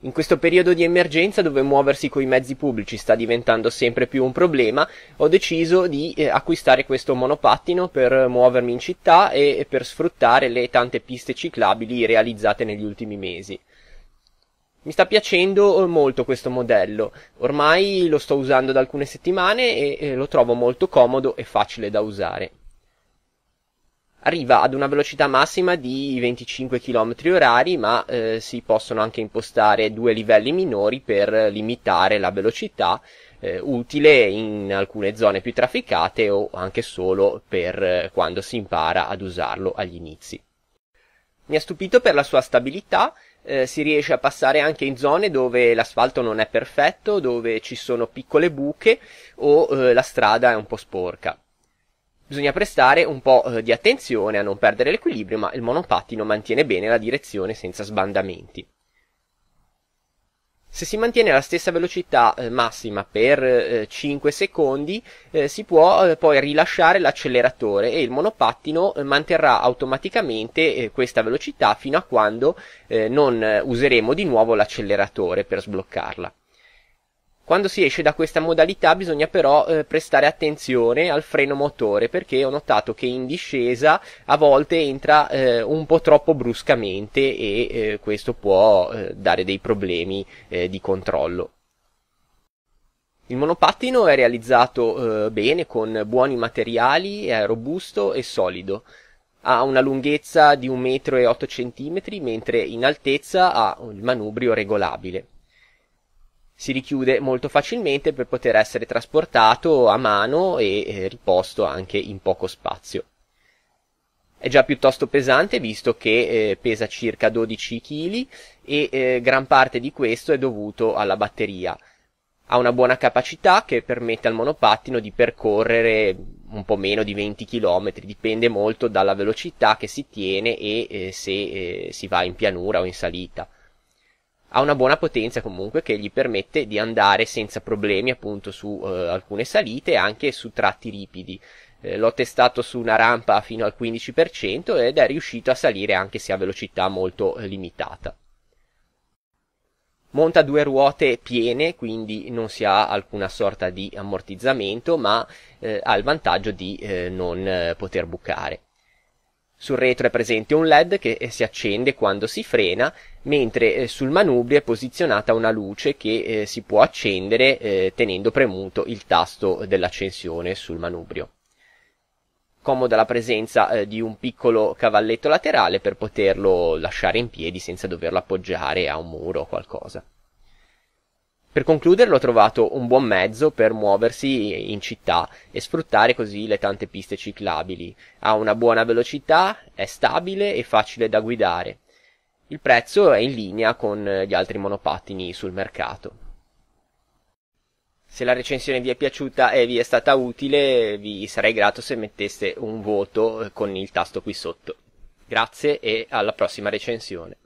In questo periodo di emergenza dove muoversi con i mezzi pubblici sta diventando sempre più un problema, ho deciso di eh, acquistare questo monopattino per muovermi in città e per sfruttare le tante piste ciclabili realizzate negli ultimi mesi. Mi sta piacendo eh, molto questo modello, ormai lo sto usando da alcune settimane e eh, lo trovo molto comodo e facile da usare arriva ad una velocità massima di 25 km orari, ma eh, si possono anche impostare due livelli minori per limitare la velocità, eh, utile in alcune zone più trafficate o anche solo per eh, quando si impara ad usarlo agli inizi. Mi ha stupito per la sua stabilità, eh, si riesce a passare anche in zone dove l'asfalto non è perfetto, dove ci sono piccole buche o eh, la strada è un po' sporca. Bisogna prestare un po' eh, di attenzione a non perdere l'equilibrio, ma il monopattino mantiene bene la direzione senza sbandamenti. Se si mantiene la stessa velocità eh, massima per 5 eh, secondi, si può poi rilasciare l'acceleratore e il monopattino manterrà automaticamente questa velocità fino a quando non useremo di nuovo l'acceleratore per sbloccarla. Quando si esce da questa modalità bisogna però eh, prestare attenzione al freno motore perché ho notato che in discesa a volte entra eh, un po' troppo bruscamente e eh, questo può eh, dare dei problemi eh, di controllo. Il monopattino è realizzato eh, bene con buoni materiali, è robusto e solido ha una lunghezza di 1,8 m, mentre in altezza ha il manubrio regolabile si richiude molto facilmente per poter essere trasportato a mano e eh, riposto anche in poco spazio. È già piuttosto pesante visto che eh, pesa circa 12 kg e eh, gran parte di questo è dovuto alla batteria. Ha una buona capacità che permette al monopattino di percorrere un po' meno di 20 km, dipende molto dalla velocità che si tiene e eh, se eh, si va in pianura o in salita ha una buona potenza comunque che gli permette di andare senza problemi appunto su eh, alcune salite e anche su tratti ripidi. Eh, l'ho testato su una rampa fino al 15% ed è riuscito a salire anche se a velocità molto eh, limitata. Monta due ruote piene, quindi non si ha alcuna sorta di ammortizzamento, ma eh, ha il vantaggio di eh, non eh, poter bucare. Sul retro è presente un LED che eh, si accende quando si frena, mentre eh, sul manubrio è posizionata una luce che eh, si può accendere tenendo premuto il tasto dell'accensione sul manubrio comoda la presenza eh, di un piccolo cavalletto laterale per poterlo lasciare in piedi senza doverlo appoggiare a un muro o qualcosa. Per concludere ho trovato un buon mezzo per muoversi in città e sfruttare così le tante piste ciclabili. Ha una buona velocità, è stabile e facile da guidare. Il prezzo è in linea con gli altri monopattini sul mercato. Se la recensione vi è piaciuta e vi è stata utile, vi sarei grato se metteste un voto con il tasto qui sotto. Grazie e alla prossima recensione.